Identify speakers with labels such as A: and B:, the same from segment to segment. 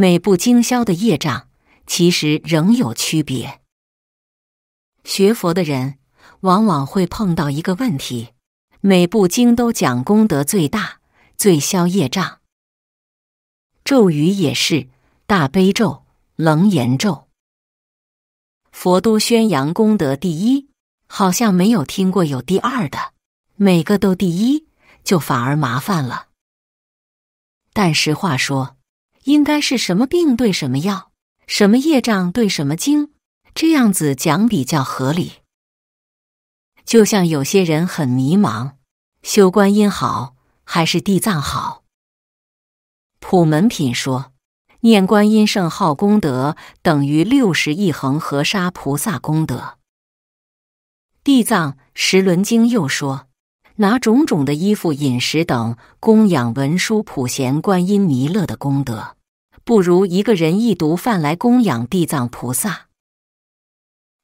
A: 每部经销的业障其实仍有区别。学佛的人往往会碰到一个问题：每部经都讲功德最大、最消业障，咒语也是大悲咒、楞严咒，佛都宣扬功德第一，好像没有听过有第二的。每个都第一，就反而麻烦了。但实话说。应该是什么病对什么药，什么业障对什么经，这样子讲比较合理。就像有些人很迷茫，修观音好还是地藏好？普门品说念观音圣号功德等于六十一恒河沙菩萨功德。地藏十轮经又说，拿种种的衣服、饮食等供养文殊、普贤、观音、弥勒的功德。不如一个人一毒饭来供养地藏菩萨，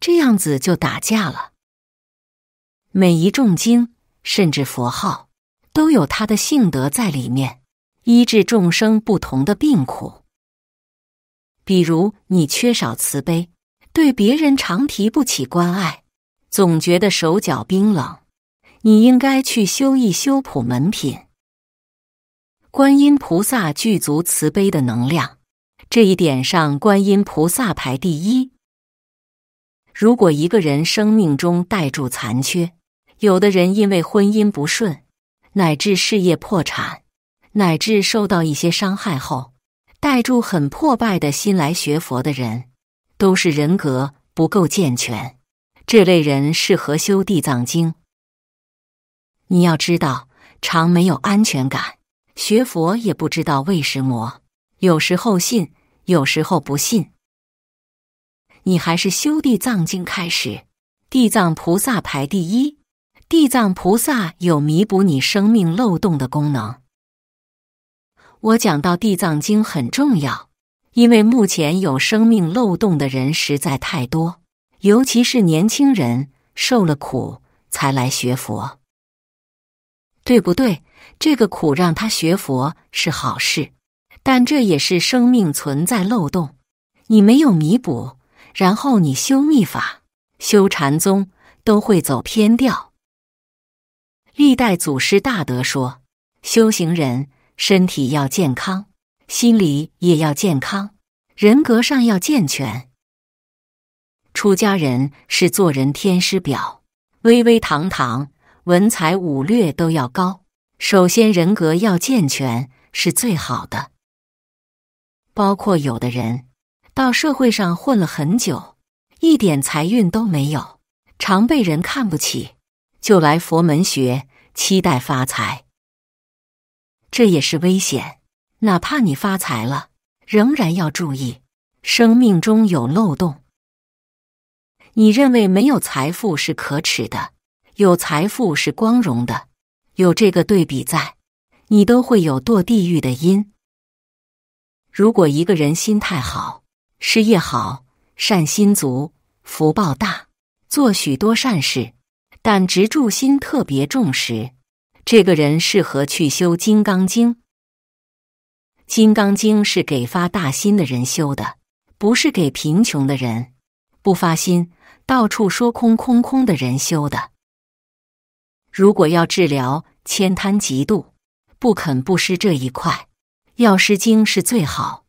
A: 这样子就打架了。每一重经，甚至佛号，都有他的性德在里面，医治众生不同的病苦。比如你缺少慈悲，对别人常提不起关爱，总觉得手脚冰冷，你应该去修一修普门品。观音菩萨具足慈悲的能量，这一点上，观音菩萨排第一。如果一个人生命中带住残缺，有的人因为婚姻不顺，乃至事业破产，乃至受到一些伤害后，带住很破败的心来学佛的人，都是人格不够健全。这类人适合修地藏经。你要知道，常没有安全感。学佛也不知道为什么，有时候信，有时候不信。你还是修地藏经开始，地藏菩萨排第一。地藏菩萨有弥补你生命漏洞的功能。我讲到地藏经很重要，因为目前有生命漏洞的人实在太多，尤其是年轻人受了苦才来学佛，对不对？这个苦让他学佛是好事，但这也是生命存在漏洞，你没有弥补，然后你修密法、修禅宗都会走偏调。历代祖师大德说，修行人身体要健康，心理也要健康，人格上要健全。出家人是做人天师表，威威堂堂，文采武略都要高。首先，人格要健全是最好的。包括有的人到社会上混了很久，一点财运都没有，常被人看不起，就来佛门学，期待发财。这也是危险。哪怕你发财了，仍然要注意生命中有漏洞。你认为没有财富是可耻的，有财富是光荣的。有这个对比在，你都会有堕地狱的因。如果一个人心态好，事业好，善心足，福报大，做许多善事，但执著心特别重时，这个人适合去修《金刚经》。《金刚经》是给发大心的人修的，不是给贫穷的人、不发心、到处说空空空的人修的。如果要治疗千贪嫉妒，不肯布施这一块，药师经是最好。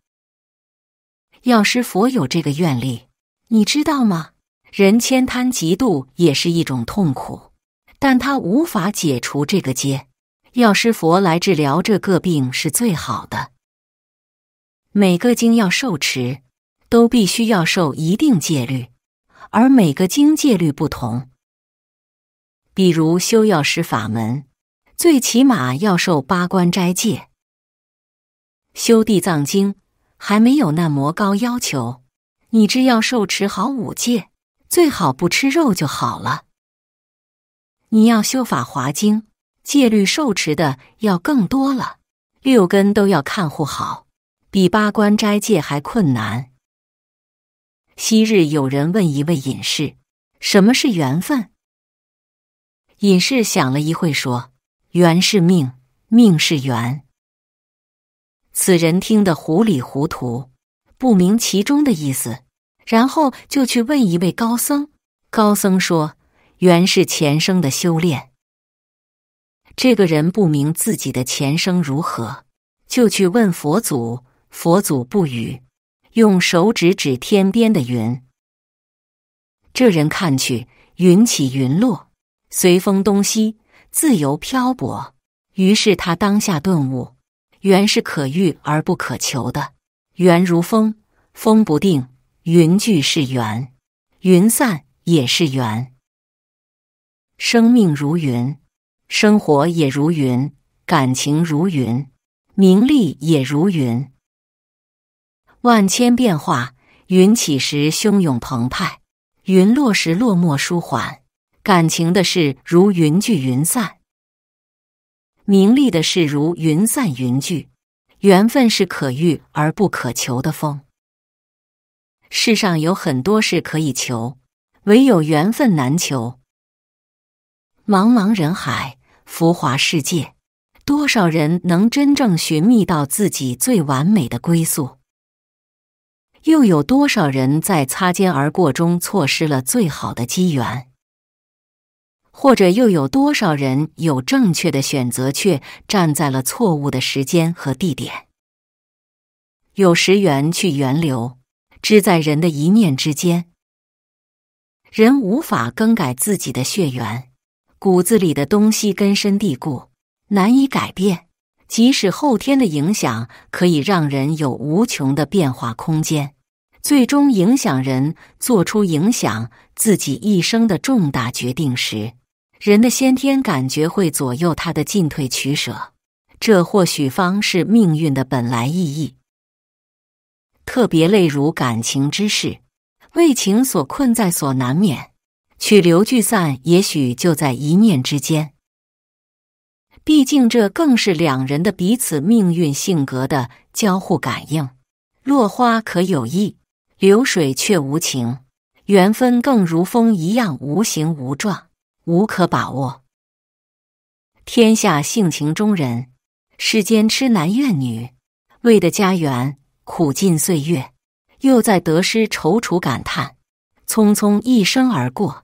A: 药师佛有这个愿力，你知道吗？人千贪嫉妒也是一种痛苦，但他无法解除这个结。药师佛来治疗这个病是最好的。每个经要受持，都必须要受一定戒律，而每个经戒律不同。比如修药师法门，最起码要受八关斋戒；修地藏经还没有那魔高要求，你只要受持好五戒，最好不吃肉就好了。你要修法华经，戒律受持的要更多了，六根都要看护好，比八关斋戒还困难。昔日有人问一位隐士：“什么是缘分？”隐士想了一会，说：“缘是命，命是缘。”此人听得糊里糊涂，不明其中的意思，然后就去问一位高僧。高僧说：“缘是前生的修炼。”这个人不明自己的前生如何，就去问佛祖。佛祖不语，用手指指天边的云。这人看去，云起云落。随风东西，自由漂泊。于是他当下顿悟，缘是可遇而不可求的。缘如风，风不定；云聚是缘，云散也是缘。生命如云，生活也如云，感情如云，名利也如云。万千变化，云起时汹涌澎湃，云落时落寞舒缓。感情的事如云聚云散，名利的事如云散云聚，缘分是可遇而不可求的风。世上有很多事可以求，唯有缘分难求。茫茫人海，浮华世界，多少人能真正寻觅到自己最完美的归宿？又有多少人在擦肩而过中错失了最好的机缘？或者又有多少人有正确的选择，却站在了错误的时间和地点？有时缘去缘留，只在人的一念之间。人无法更改自己的血缘，骨子里的东西根深蒂固，难以改变。即使后天的影响可以让人有无穷的变化空间，最终影响人做出影响自己一生的重大决定时。人的先天感觉会左右他的进退取舍，这或许方是命运的本来意义。特别类如感情之事，为情所困在所难免，去流聚散也许就在一念之间。毕竟这更是两人的彼此命运性格的交互感应。落花可有意，流水却无情，缘分更如风一样无形无状。无可把握，天下性情中人，世间痴男怨女，为的家园，苦尽岁月，又在得失踌躇感叹，匆匆一生而过。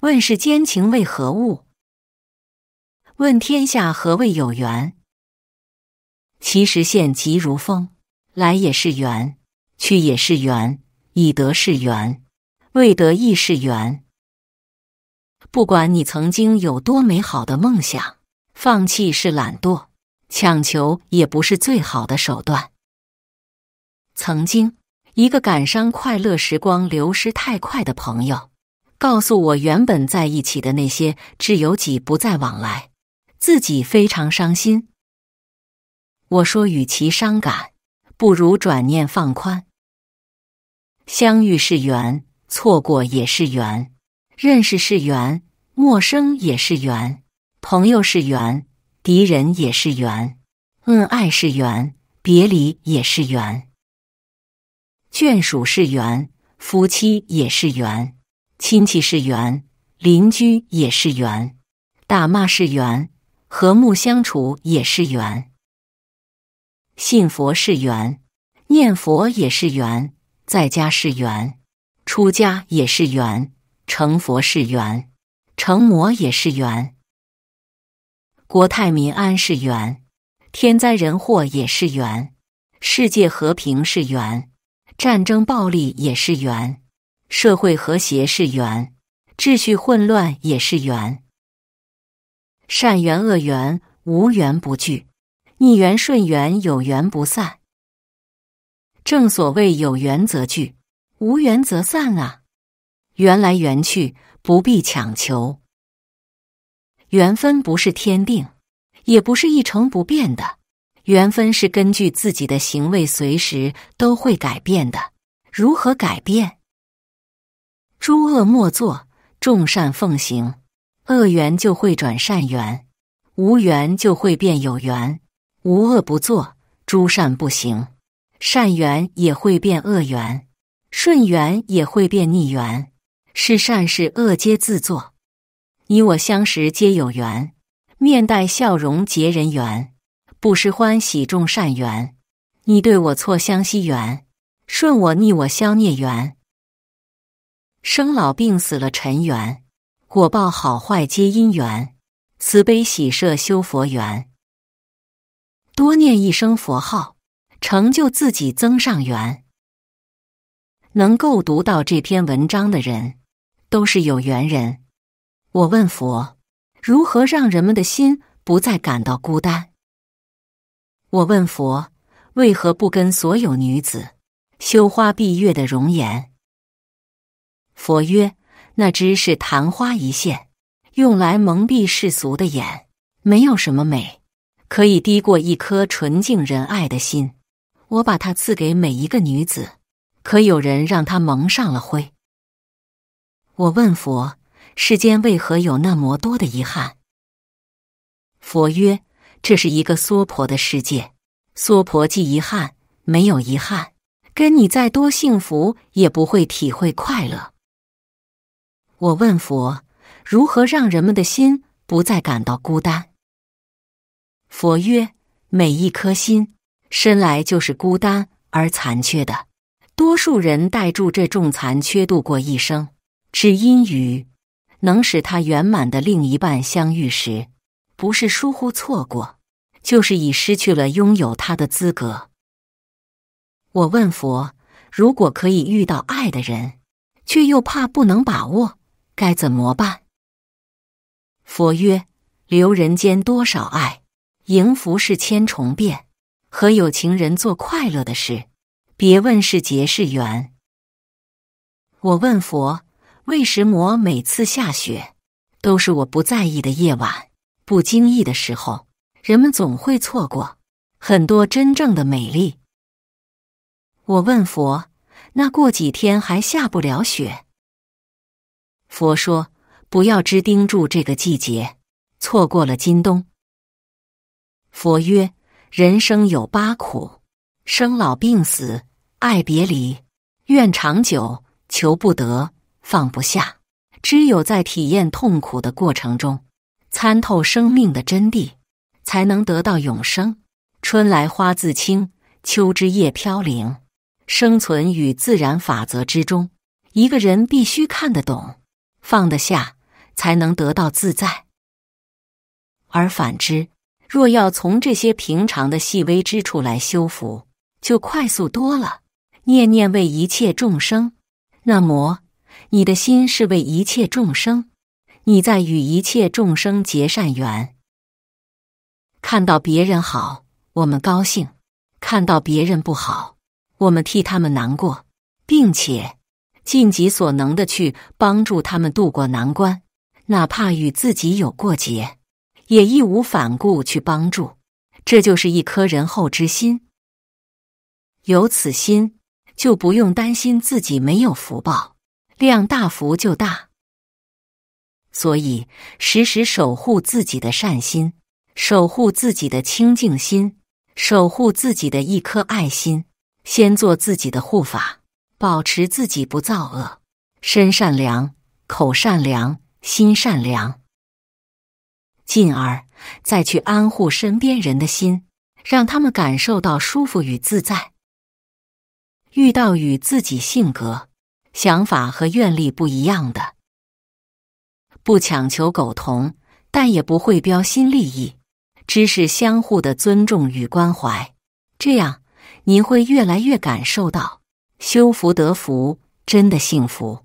A: 问世间情为何物？问天下何谓有缘？其实现即如风，来也是缘，去也是缘，以得是缘，未得亦是缘。不管你曾经有多美好的梦想，放弃是懒惰，强求也不是最好的手段。曾经，一个感伤快乐时光流失太快的朋友，告诉我原本在一起的那些挚友己不再往来，自己非常伤心。我说，与其伤感，不如转念放宽。相遇是缘，错过也是缘。认识是缘，陌生也是缘；朋友是缘，敌人也是缘；恩爱是缘，别离也是缘；眷属是缘，夫妻也是缘；亲戚是缘，邻居也是缘；打骂是缘，和睦相处也是缘；信佛是缘，念佛也是缘；在家是缘，出家也是缘。成佛是缘，成魔也是缘；国泰民安是缘，天灾人祸也是缘；世界和平是缘，战争暴力也是缘；社会和谐是缘，秩序混乱也是缘。善缘恶缘，无缘不聚；逆缘顺缘，有缘不散。正所谓有缘则聚，无缘则散啊。缘来缘去，不必强求。缘分不是天定，也不是一成不变的。缘分是根据自己的行为，随时都会改变的。如何改变？诸恶莫作，众善奉行。恶缘就会转善缘，无缘就会变有缘。无恶不作，诸善不行，善缘也会变恶缘，顺缘也会变逆缘。是善是恶皆自作，你我相识皆有缘。面带笑容结人缘，不失欢喜种善缘。你对我错相惜缘，顺我逆我消孽缘。生老病死了尘缘，果报好坏皆因缘。慈悲喜舍修佛缘，多念一声佛号，成就自己增上缘。能够读到这篇文章的人。都是有缘人。我问佛：如何让人们的心不再感到孤单？我问佛：为何不跟所有女子羞花闭月的容颜？佛曰：那只是昙花一现，用来蒙蔽世俗的眼，没有什么美可以低过一颗纯净仁爱的心。我把它赐给每一个女子，可有人让她蒙上了灰。我问佛：世间为何有那么多的遗憾？佛曰：这是一个娑婆的世界，娑婆即遗憾，没有遗憾，跟你再多幸福也不会体会快乐。我问佛：如何让人们的心不再感到孤单？佛曰：每一颗心生来就是孤单而残缺的，多数人带住这种残缺度过一生。只因与能使他圆满的另一半相遇时，不是疏忽错过，就是已失去了拥有他的资格。我问佛：如果可以遇到爱的人，却又怕不能把握，该怎么办？佛曰：留人间多少爱，迎福是千重变，和有情人做快乐的事，别问是劫是缘。我问佛。为石么每次下雪，都是我不在意的夜晚。不经意的时候，人们总会错过很多真正的美丽。我问佛：“那过几天还下不了雪？”佛说：“不要只盯住这个季节，错过了今冬。”佛曰：“人生有八苦：生、老、病、死、爱别离、怨长久、求不得。”放不下，只有在体验痛苦的过程中，参透生命的真谛，才能得到永生。春来花自青，秋之叶飘零，生存于自然法则之中。一个人必须看得懂，放得下，才能得到自在。而反之，若要从这些平常的细微之处来修福，就快速多了。念念为一切众生，那么你的心是为一切众生，你在与一切众生结善缘。看到别人好，我们高兴；看到别人不好，我们替他们难过，并且尽己所能的去帮助他们渡过难关，哪怕与自己有过节，也义无反顾去帮助。这就是一颗仁厚之心。有此心，就不用担心自己没有福报。量大福就大，所以时时守护自己的善心，守护自己的清净心，守护自己的一颗爱心。先做自己的护法，保持自己不造恶，身善良，口善良，心善良，进而再去安护身边人的心，让他们感受到舒服与自在。遇到与自己性格。想法和愿力不一样的，不强求苟同，但也不会标新立异，只是相互的尊重与关怀。这样，你会越来越感受到修福得福，真的幸福。